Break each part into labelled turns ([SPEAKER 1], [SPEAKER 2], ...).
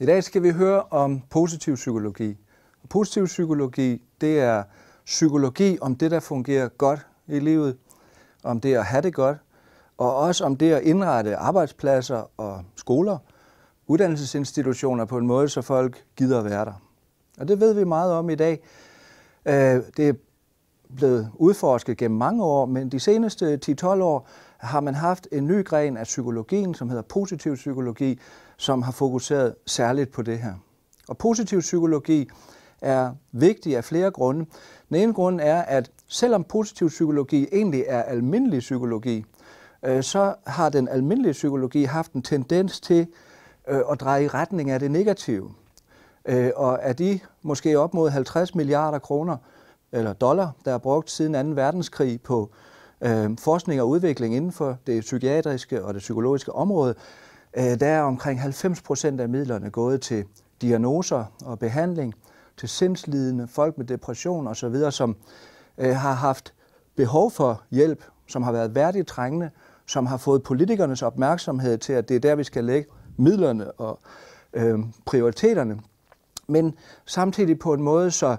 [SPEAKER 1] I dag skal vi høre om positiv psykologi. Positiv psykologi, det er psykologi om det, der fungerer godt i livet, om det at have det godt, og også om det at indrette arbejdspladser og skoler, uddannelsesinstitutioner på en måde, så folk gider være der. Og det ved vi meget om i dag. Øh, det er blevet udforsket gennem mange år, men de seneste 10-12 år har man haft en ny gren af psykologien, som hedder positiv psykologi, som har fokuseret særligt på det her. Og positiv psykologi er vigtig af flere grunde. Den ene grund er, at selvom positiv psykologi egentlig er almindelig psykologi, øh, så har den almindelige psykologi haft en tendens til øh, at dreje i retning af det negative. Øh, og af de måske op mod 50 milliarder kroner eller dollar, der er brugt siden 2. verdenskrig på øh, forskning og udvikling inden for det psykiatriske og det psykologiske område, Øh, der er omkring 90 procent af midlerne gået til diagnoser og behandling, til sindslidende, folk med depression osv., som øh, har haft behov for hjælp, som har været værdigt trængende, som har fået politikernes opmærksomhed til, at det er der, vi skal lægge midlerne og øh, prioriteterne, men samtidig på en måde, så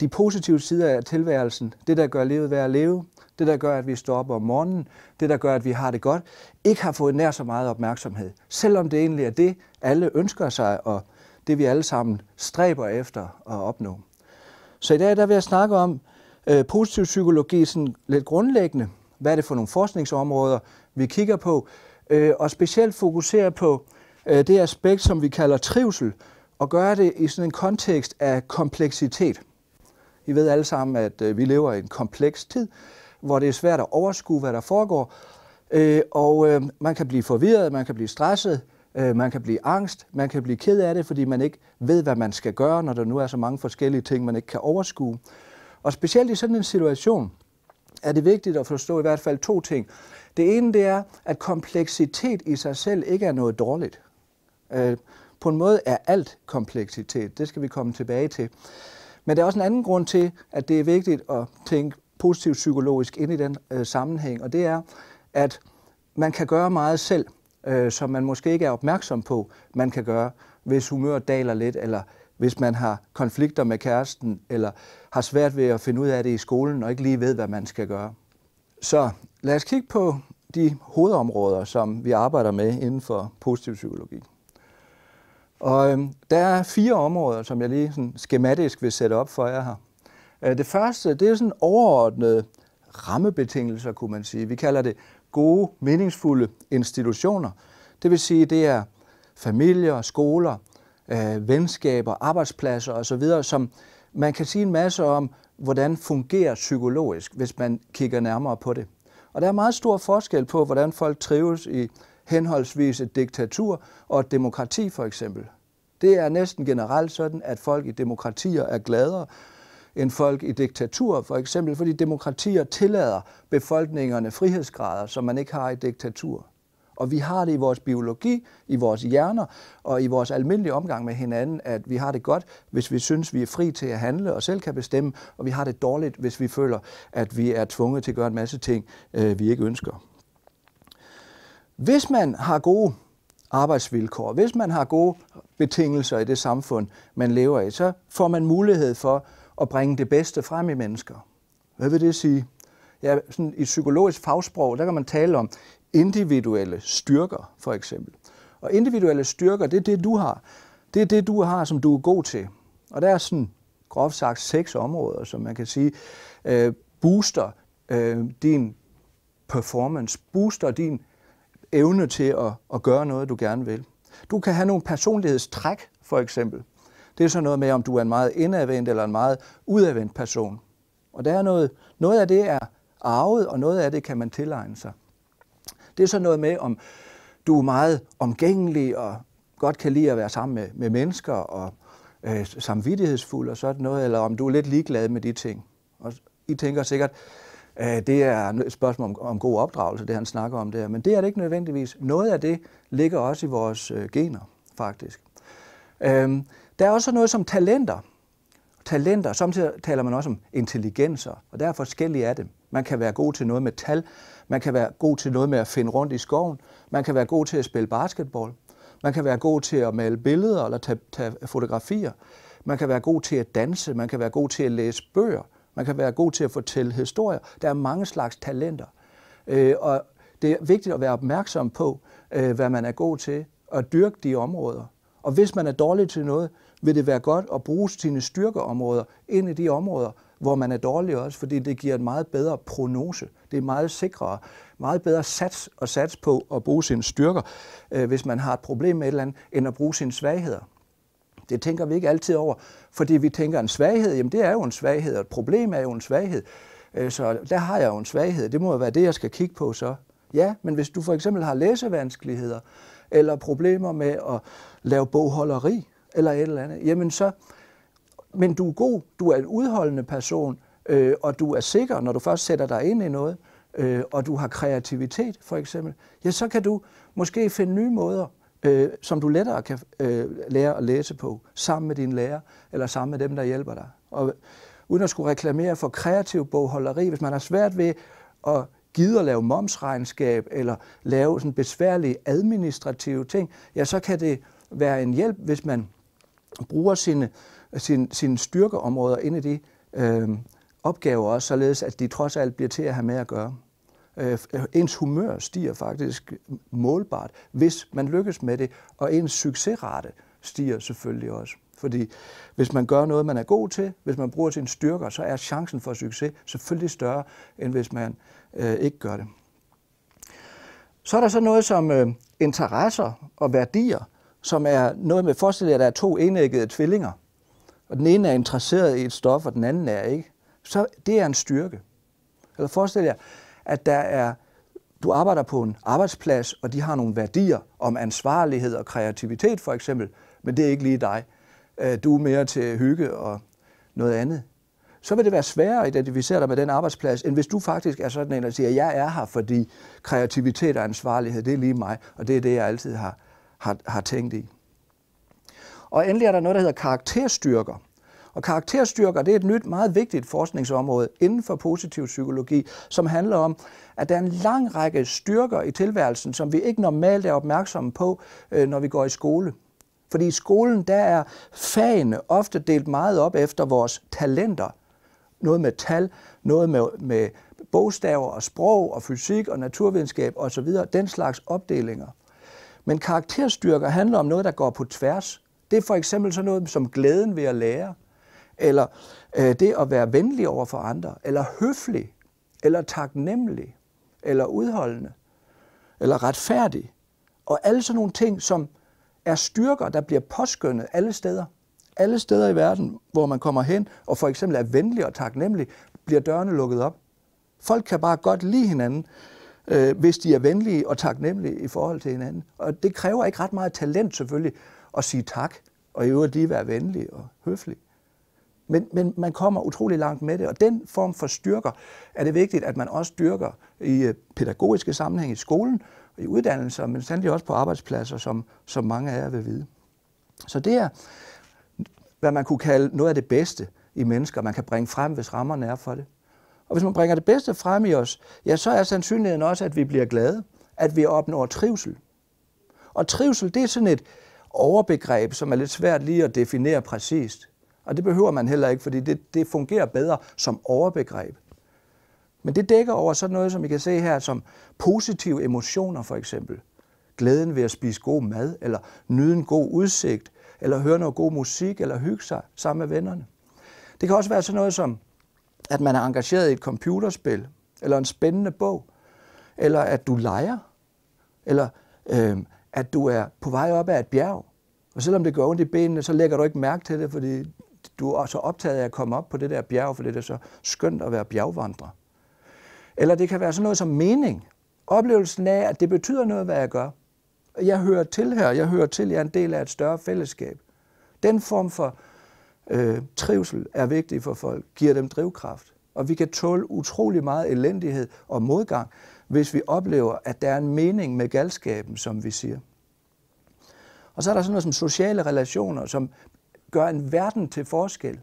[SPEAKER 1] de positive sider af tilværelsen, det der gør livet værd at leve, det der gør, at vi står op om morgenen, det der gør, at vi har det godt, ikke har fået nær så meget opmærksomhed. Selvom det egentlig er det, alle ønsker sig, og det vi alle sammen stræber efter at opnå. Så i dag der vil jeg snakke om øh, positiv psykologi sådan lidt grundlæggende. Hvad er det for nogle forskningsområder, vi kigger på, øh, og specielt fokusere på øh, det aspekt, som vi kalder trivsel, og gøre det i sådan en kontekst af kompleksitet. Vi ved alle sammen, at øh, vi lever i en kompleks tid, hvor det er svært at overskue, hvad der foregår. Øh, og øh, man kan blive forvirret, man kan blive stresset, man kan blive angst, man kan blive ked af det, fordi man ikke ved, hvad man skal gøre, når der nu er så mange forskellige ting, man ikke kan overskue. Og specielt i sådan en situation er det vigtigt at forstå i hvert fald to ting. Det ene det er, at kompleksitet i sig selv ikke er noget dårligt. På en måde er alt kompleksitet. Det skal vi komme tilbage til. Men der er også en anden grund til, at det er vigtigt at tænke positivt psykologisk ind i den øh, sammenhæng, og det er, at man kan gøre meget selv, øh, som man måske ikke er opmærksom på, man kan gøre, hvis humøret daler lidt, eller hvis man har konflikter med kæresten, eller har svært ved at finde ud af det i skolen, og ikke lige ved, hvad man skal gøre. Så lad os kigge på de hovedområder, som vi arbejder med inden for positiv psykologi. Og øh, der er fire områder, som jeg lige sådan skematisk vil sætte op for jer her. Øh, det første, det er sådan overordnede rammebetingelser, kunne man sige. Vi kalder det gode, meningsfulde institutioner. Det vil sige, det er familier, skoler, øh, venskaber, arbejdspladser osv., som man kan sige en masse om, hvordan fungerer psykologisk, hvis man kigger nærmere på det. Og der er meget stor forskel på, hvordan folk trives i henholdsvis et diktatur og et demokrati for eksempel. Det er næsten generelt sådan, at folk i demokratier er gladere end folk i diktaturer, for eksempel fordi demokratier tillader befolkningerne frihedsgrader, som man ikke har i diktatur. Og vi har det i vores biologi, i vores hjerner og i vores almindelige omgang med hinanden, at vi har det godt, hvis vi synes, vi er fri til at handle og selv kan bestemme, og vi har det dårligt, hvis vi føler, at vi er tvunget til at gøre en masse ting, øh, vi ikke ønsker. Hvis man har gode arbejdsvilkår, hvis man har gode betingelser i det samfund, man lever i, så får man mulighed for at bringe det bedste frem i mennesker. Hvad vil det sige? Ja, sådan i psykologisk fagsprog, der kan man tale om individuelle styrker, for eksempel. Og individuelle styrker, det er det, du har. Det er det, du har, som du er god til. Og der er sådan groft sagt seks områder, som man kan sige øh, booster øh, din performance, booster din evne til at, at gøre noget, du gerne vil. Du kan have nogle personlighedstræk, for eksempel. Det er så noget med, om du er en meget indadvendt eller en meget udadvendt person. Og der er noget, noget af det er arvet, og noget af det kan man tilegne sig. Det er så noget med, om du er meget omgængelig og godt kan lide at være sammen med, med mennesker og øh, samvittighedsfuld og sådan noget, eller om du er lidt ligeglad med de ting. Og I tænker sikkert, Øh, det er et spørgsmål om, om god opdragelse, det han snakker om der. Men det er det ikke nødvendigvis. Noget af det ligger også i vores øh, gener, faktisk. Øhm, der er også noget som talenter. Talenter, samtidig taler man også om intelligenser, og der er forskellige af dem. Man kan være god til noget med tal, man kan være god til noget med at finde rundt i skoven, man kan være god til at spille basketball, man kan være god til at male billeder eller tage, tage fotografier, man kan være god til at danse, man kan være god til at læse bøger, man kan være god til at fortælle historier. Der er mange slags talenter. Øh, og det er vigtigt at være opmærksom på, øh, hvad man er god til, og dyrke de områder. Og hvis man er dårlig til noget, vil det være godt at bruge sine styrkeområder ind i de områder, hvor man er dårlig også, fordi det giver en meget bedre prognose. Det er meget sikrere, meget bedre sats at sats på at bruge sine styrker, øh, hvis man har et problem med et eller andet, end at bruge sine svagheder. Det tænker vi ikke altid over, fordi vi tænker, en svaghed, jamen det er jo en svaghed, og et problem er jo en svaghed. Øh, så der har jeg jo en svaghed, det må jo være det, jeg skal kigge på så. Ja, men hvis du for eksempel har læsevanskeligheder, eller problemer med at lave bogholderi, eller et eller andet, jamen så, men du er god, du er en udholdende person, øh, og du er sikker, når du først sætter dig ind i noget, øh, og du har kreativitet for eksempel, ja, så kan du måske finde nye måder øh, som du lettere kan øh, lære at læse på, sammen med din lærer, eller sammen med dem, der hjælper dig. Og uden at skulle reklamere for kreativ bogholderi, hvis man har svært ved at gide at lave momsregnskab eller lave sådan besværlige administrative ting, ja, så kan det være en hjælp, hvis man bruger sine, sine, sine styrkeområder ind i de øh, opgaver også, således at de trods alt bliver til at have med at gøre. Øh, øh, ens humør stiger faktisk målbart, hvis man lykkes med det, og ens succesrate stiger selvfølgelig også. Fordi hvis man gør noget, man er god til, hvis man bruger sine styrker, så er chancen for succes selvfølgelig større, end hvis man øh, ikke gør det. Så er der så noget som øh, interesser og værdier, som er noget med, forestil jer, at der er to enæggede tvillinger, og den ene er interesseret i et stof, og den anden er ikke. Så det er en styrke. Eller forestil jer, at der er, du arbejder på en arbejdsplads, og de har nogle værdier om ansvarlighed og kreativitet for eksempel, men det er ikke lige dig. Øh, du er mere til hygge og noget andet. Så vil det være sværere at identificere dig med den arbejdsplads, end hvis du faktisk er sådan en, der siger, jeg er her, fordi kreativitet og ansvarlighed, det er lige mig, og det er det, jeg altid har, har, har tænkt i. Og endelig er der noget, der hedder karakterstyrker. Og karakterstyrker, det er et nyt, meget vigtigt forskningsområde inden for positiv psykologi, som handler om, at der er en lang række styrker i tilværelsen, som vi ikke normalt er opmærksomme på, øh, når vi går i skole. Fordi i skolen, der er fagene ofte delt meget op efter vores talenter. Noget med tal, noget med, med bogstaver og sprog og fysik og naturvidenskab osv. Den slags opdelinger. Men karakterstyrker handler om noget, der går på tværs. Det er for eksempel sådan noget som glæden ved at lære eller øh, det at være venlig over for andre, eller høflig, eller taknemmelig, eller udholdende, eller retfærdig. Og alle sådan nogle ting, som er styrker, der bliver påskyndet alle steder. Alle steder i verden, hvor man kommer hen og for eksempel er venlig og taknemmelig, bliver dørene lukket op. Folk kan bare godt lide hinanden, øh, hvis de er venlige og taknemmelige i forhold til hinanden. Og det kræver ikke ret meget talent selvfølgelig at sige tak, og i øvrigt lige være venlig og høflig. Men, men man kommer utrolig langt med det, og den form for styrker er det vigtigt, at man også styrker i øh, pædagogiske sammenhæng i skolen, i uddannelser, men sandelig også på arbejdspladser, som, som mange af jer vil vide. Så det er, hvad man kunne kalde noget af det bedste i mennesker, man kan bringe frem, hvis rammerne er for det. Og hvis man bringer det bedste frem i os, ja, så er sandsynligheden også, at vi bliver glade, at vi opnår trivsel. Og trivsel, det er sådan et overbegreb, som er lidt svært lige at definere præcist. Og det behøver man heller ikke, fordi det, det fungerer bedre som overbegreb. Men det dækker over sådan noget, som I kan se her, som positive emotioner for eksempel. Glæden ved at spise god mad, eller nyde en god udsigt, eller høre noget god musik, eller hygge sig sammen med vennerne. Det kan også være sådan noget som, at man er engageret i et computerspil, eller en spændende bog, eller at du leger, eller øh, at du er på vej op ad et bjerg. Og selvom det går ondt i benene, så lægger du ikke mærke til det, fordi du er så optaget af at komme op på det der bjerg, for det er så skønt at være bjergvandrer. Eller det kan være sådan noget som mening. Oplevelsen af, at det betyder noget, hvad jeg gør. Jeg hører til her, jeg hører til, jeg er en del af et større fællesskab. Den form for øh, trivsel er vigtig for folk, giver dem drivkraft. Og vi kan tåle utrolig meget elendighed og modgang, hvis vi oplever, at der er en mening med galskaben, som vi siger. Og så er der sådan noget som sociale relationer, som gør en verden til forskel.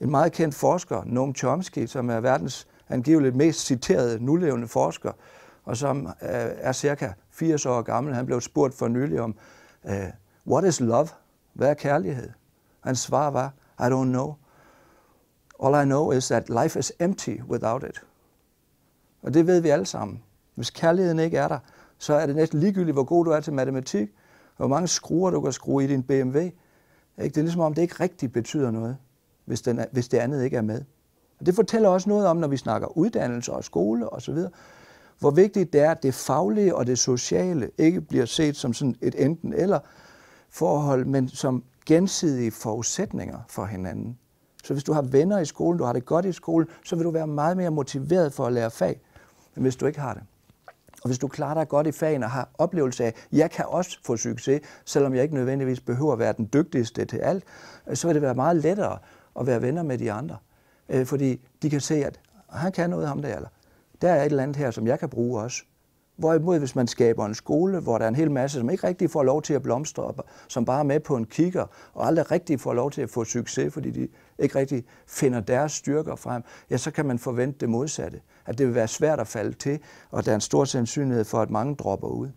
[SPEAKER 1] En meget kendt forsker, Noam Chomsky, som er verdens angiveligt mest citerede nulevende forsker, og som øh, er cirka 80 år gammel, han blev spurgt for nylig om, øh, what is love? Hvad er kærlighed? Hans svar var, I don't know. All I know is that life is empty without it. Og det ved vi alle sammen. Hvis kærligheden ikke er der, så er det næsten ligegyldigt, hvor god du er til matematik, hvor mange skruer du kan skrue i din BMW. Ikke? Det er ligesom om, det ikke rigtig betyder noget, hvis, den er, hvis det andet ikke er med. Og det fortæller også noget om, når vi snakker uddannelse og skole osv., hvor vigtigt det er, at det faglige og det sociale ikke bliver set som sådan et enten eller forhold, men som gensidige forudsætninger for hinanden. Så hvis du har venner i skolen, du har det godt i skolen, så vil du være meget mere motiveret for at lære fag, end hvis du ikke har det. Og hvis du klarer dig godt i fagene og har oplevelse af, at jeg kan også få succes, selvom jeg ikke nødvendigvis behøver at være den dygtigste til alt, så vil det være meget lettere at være venner med de andre. Øh, fordi de kan se, at han kan noget ham der, eller der er et eller andet her, som jeg kan bruge også. Hvorimod hvis man skaber en skole, hvor der er en hel masse, som ikke rigtig får lov til at blomstre, og som bare er med på en kigger, og aldrig rigtig får lov til at få succes, fordi de ikke rigtig finder deres styrker frem, ja, så kan man forvente det modsatte. At det vil være svært at falde til, og der er en stor sandsynlighed for, at mange dropper ud.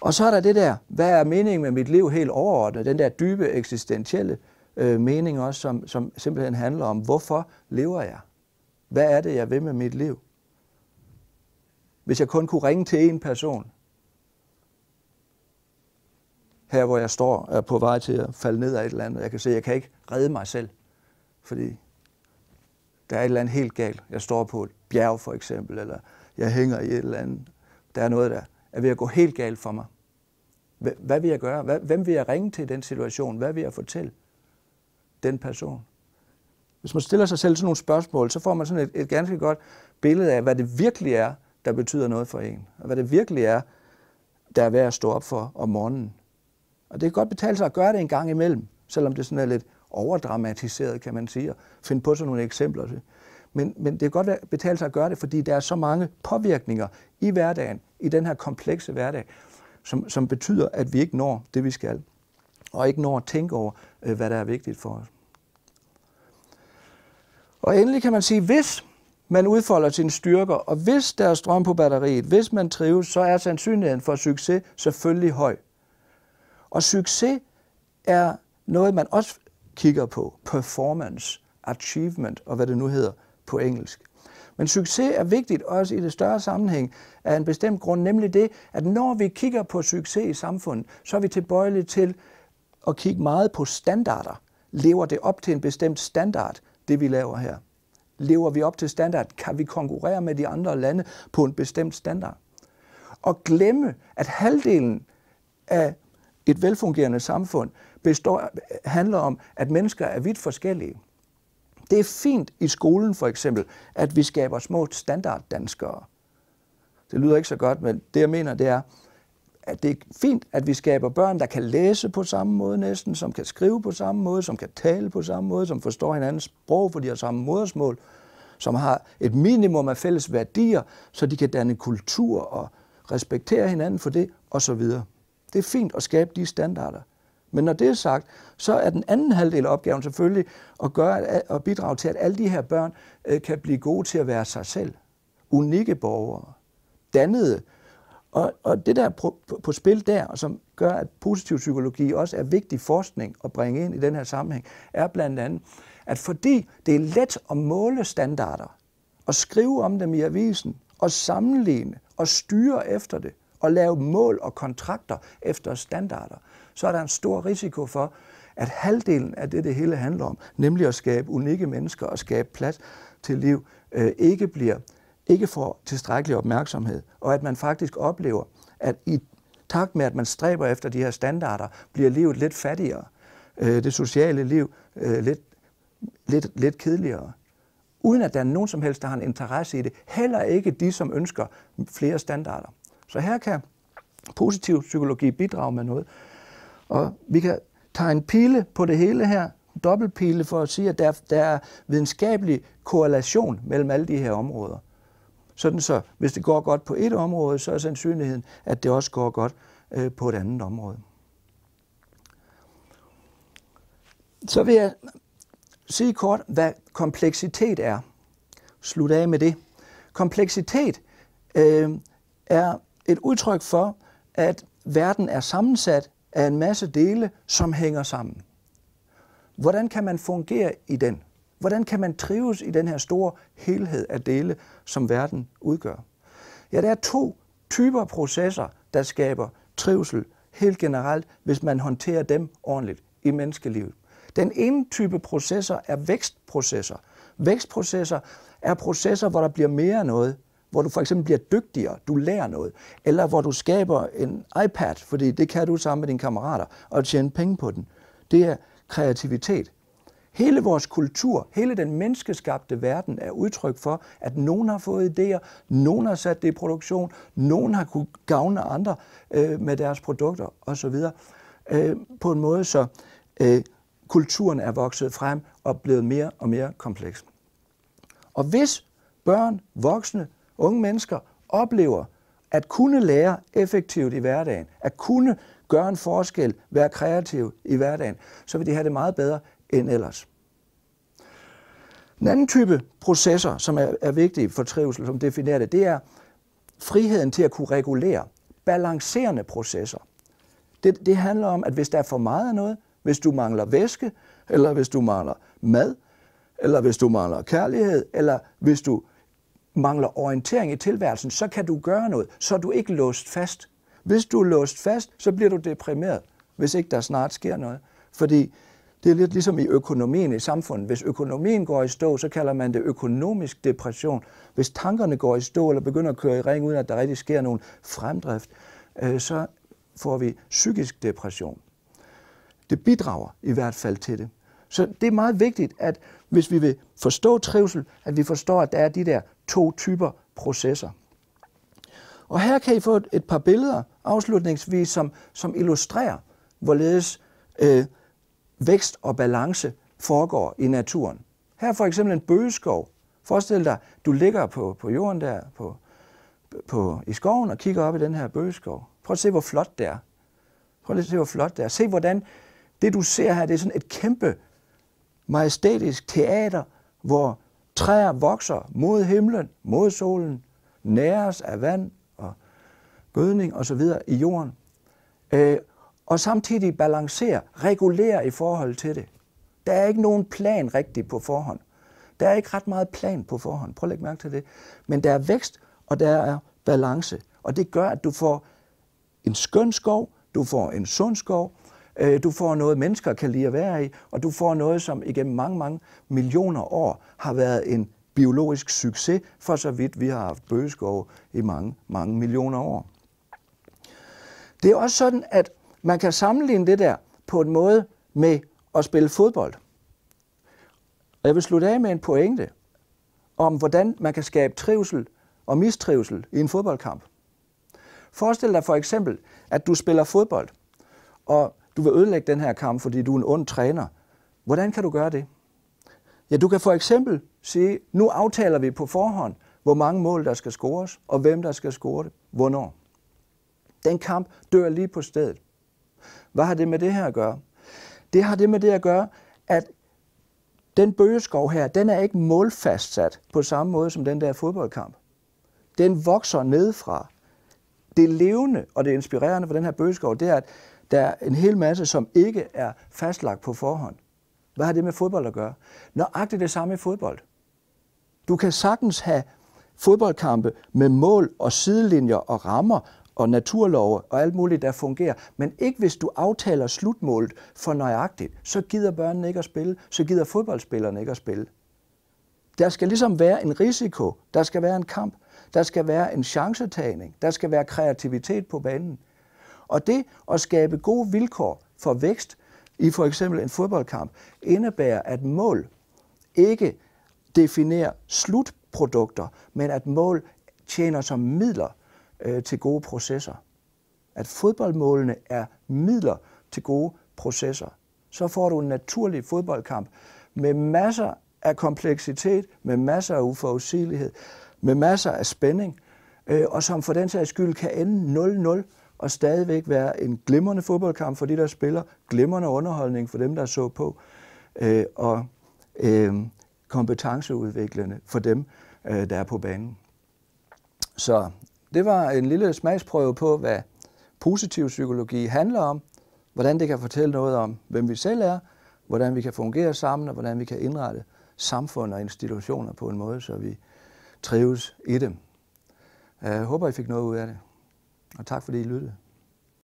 [SPEAKER 1] Og så er der det der, hvad er meningen med mit liv helt overordnet? Den der dybe eksistentielle øh, mening også, som, som simpelthen handler om, hvorfor lever jeg? Hvad er det, jeg vil med mit liv? hvis jeg kun kunne ringe til en person, her hvor jeg står, er på vej til at falde ned af et eller andet. Jeg kan se, at jeg kan ikke redde mig selv, fordi der er et eller andet helt galt. Jeg står på et bjerg for eksempel, eller jeg hænger i et eller andet. Der er noget, der er ved at gå helt galt for mig. Hvad vil jeg gøre? Hvem vil jeg ringe til i den situation? Hvad vil jeg fortælle den person? Hvis man stiller sig selv sådan nogle spørgsmål, så får man sådan et, et ganske godt billede af, hvad det virkelig er, der betyder noget for en, og hvad det virkelig er, der er værd at stå op for om morgenen. Og det kan godt betale sig at gøre det en gang imellem, selvom det sådan er lidt overdramatiseret, kan man sige, og finde på sådan nogle eksempler. Men, men det kan godt betale sig at gøre det, fordi der er så mange påvirkninger i hverdagen, i den her komplekse hverdag, som, som betyder, at vi ikke når det, vi skal, og ikke når at tænke over, øh, hvad der er vigtigt for os. Og endelig kan man sige, hvis man udfolder sine styrker, og hvis der er strøm på batteriet, hvis man trives, så er sandsynligheden for succes selvfølgelig høj. Og succes er noget, man også kigger på. Performance, achievement og hvad det nu hedder på engelsk. Men succes er vigtigt også i det større sammenhæng af en bestemt grund, nemlig det, at når vi kigger på succes i samfundet, så er vi tilbøjelige til at kigge meget på standarder. Lever det op til en bestemt standard, det vi laver her? Lever vi op til standard? Kan vi konkurrere med de andre lande på en bestemt standard? Og glemme, at halvdelen af et velfungerende samfund består, handler om, at mennesker er vidt forskellige. Det er fint i skolen for eksempel, at vi skaber små standarddanskere. Det lyder ikke så godt, men det jeg mener, det er, at det er fint, at vi skaber børn, der kan læse på samme måde næsten, som kan skrive på samme måde, som kan tale på samme måde, som forstår hinandens sprog, for de har samme modersmål, som har et minimum af fælles værdier, så de kan danne kultur og respektere hinanden for det, osv. Det er fint at skabe de standarder. Men når det er sagt, så er den anden halvdel af opgaven selvfølgelig at, gøre, at bidrage til, at alle de her børn øh, kan blive gode til at være sig selv. Unikke borgere. Dannede og, og det der på, på, spil der, og som gør, at positiv psykologi også er vigtig forskning at bringe ind i den her sammenhæng, er blandt andet, at fordi det er let at måle standarder, og skrive om dem i avisen, og sammenligne, og styre efter det, og lave mål og kontrakter efter standarder, så er der en stor risiko for, at halvdelen af det, det hele handler om, nemlig at skabe unikke mennesker og skabe plads til liv, øh, ikke bliver ikke får tilstrækkelig opmærksomhed, og at man faktisk oplever, at i takt med, at man stræber efter de her standarder, bliver livet lidt fattigere, øh, det sociale liv øh, lidt, lidt, lidt kedeligere, uden at der er nogen som helst, der har en interesse i det, heller ikke de, som ønsker flere standarder. Så her kan positiv psykologi bidrage med noget, og vi kan tage en pile på det hele her, dobbeltpile for at sige, at der, der er videnskabelig korrelation mellem alle de her områder. Sådan så, hvis det går godt på et område, så er sandsynligheden, at det også går godt øh, på et andet område. Så vil jeg sige kort, hvad kompleksitet er. Slut af med det. Kompleksitet øh, er et udtryk for, at verden er sammensat af en masse dele, som hænger sammen. Hvordan kan man fungere i den? Hvordan kan man trives i den her store helhed af dele, som verden udgør? Ja, der er to typer processer, der skaber trivsel helt generelt, hvis man håndterer dem ordentligt i menneskelivet. Den ene type processer er vækstprocesser. Vækstprocesser er processer, hvor der bliver mere noget, hvor du for eksempel bliver dygtigere, du lærer noget, eller hvor du skaber en iPad, fordi det kan du sammen med dine kammerater, og tjene penge på den. Det er kreativitet. Hele vores kultur, hele den menneskeskabte verden er udtryk for, at nogen har fået idéer, nogen har sat det i produktion, nogen har kunne gavne andre øh, med deres produkter osv. Øh, på en måde, så øh, kulturen er vokset frem og blevet mere og mere kompleks. Og hvis børn, voksne, unge mennesker oplever at kunne lære effektivt i hverdagen, at kunne gøre en forskel, være kreativ i hverdagen, så vil de have det meget bedre end ellers. Den anden type processer, som er, er vigtig for trivsel, som definerer det, det er friheden til at kunne regulere balancerende processer. Det, det handler om, at hvis der er for meget af noget, hvis du mangler væske, eller hvis du mangler mad, eller hvis du mangler kærlighed, eller hvis du mangler orientering i tilværelsen, så kan du gøre noget, så er du ikke låst fast. Hvis du er låst fast, så bliver du deprimeret, hvis ikke der snart sker noget. Fordi det er lidt ligesom i økonomien i samfundet. Hvis økonomien går i stå, så kalder man det økonomisk depression. Hvis tankerne går i stå eller begynder at køre i ring, uden at der rigtig sker nogen fremdrift, øh, så får vi psykisk depression. Det bidrager i hvert fald til det. Så det er meget vigtigt, at hvis vi vil forstå trivsel, at vi forstår, at der er de der to typer processer. Og her kan I få et, et par billeder afslutningsvis, som, som illustrerer, hvorledes øh, vækst og balance foregår i naturen. Her for eksempel en bøgeskov. Forestil dig, du ligger på, på jorden der, på, på, i skoven og kigger op i den her bøgeskov. Prøv at se, hvor flot det er. Prøv at se, hvor flot det er. Se, hvordan det, du ser her, det er sådan et kæmpe majestætisk teater, hvor træer vokser mod himlen, mod solen, næres af vand og gødning osv. i jorden. Øh, og samtidig balancere, regulere i forhold til det. Der er ikke nogen plan rigtig på forhånd. Der er ikke ret meget plan på forhånd. Prøv at lægge mærke til det. Men der er vækst, og der er balance. Og det gør, at du får en skøn skov, du får en sund skov, øh, du får noget, mennesker kan lide at være i, og du får noget, som igennem mange, mange millioner år har været en biologisk succes, for så vidt vi har haft bøgeskov i mange, mange millioner år. Det er også sådan, at man kan sammenligne det der på en måde med at spille fodbold. Og jeg vil slutte af med en pointe om, hvordan man kan skabe trivsel og mistrivsel i en fodboldkamp. Forestil dig for eksempel, at du spiller fodbold, og du vil ødelægge den her kamp, fordi du er en ond træner. Hvordan kan du gøre det? Ja, du kan for eksempel sige, nu aftaler vi på forhånd, hvor mange mål der skal scores, og hvem der skal score det, hvornår. Den kamp dør lige på stedet. Hvad har det med det her at gøre? Det har det med det at gøre, at den bøgeskov her, den er ikke målfastsat på samme måde som den der fodboldkamp. Den vokser nedefra. Det levende og det inspirerende for den her bøgeskov, det er, at der er en hel masse, som ikke er fastlagt på forhånd. Hvad har det med fodbold at gøre? Nøjagtigt det samme i fodbold. Du kan sagtens have fodboldkampe med mål og sidelinjer og rammer, og naturlove og alt muligt, der fungerer. Men ikke hvis du aftaler slutmålet for nøjagtigt. Så gider børnene ikke at spille, så gider fodboldspillerne ikke at spille. Der skal ligesom være en risiko, der skal være en kamp, der skal være en chancetagning, der skal være kreativitet på banen. Og det at skabe gode vilkår for vækst i for eksempel en fodboldkamp, indebærer, at mål ikke definerer slutprodukter, men at mål tjener som midler øh, til gode processer. At fodboldmålene er midler til gode processer. Så får du en naturlig fodboldkamp med masser af kompleksitet, med masser af uforudsigelighed, med masser af spænding, øh, og som for den sags skyld kan ende 0-0 og stadigvæk være en glimrende fodboldkamp for de, der spiller, glimrende underholdning for dem, der så på, øh, og øh, kompetenceudviklende for dem, øh, der er på banen. Så det var en lille smagsprøve på, hvad positiv psykologi handler om, hvordan det kan fortælle noget om, hvem vi selv er, hvordan vi kan fungere sammen, og hvordan vi kan indrette samfund og institutioner på en måde, så vi trives i dem. Jeg håber, I fik noget ud af det, og tak fordi I lyttede.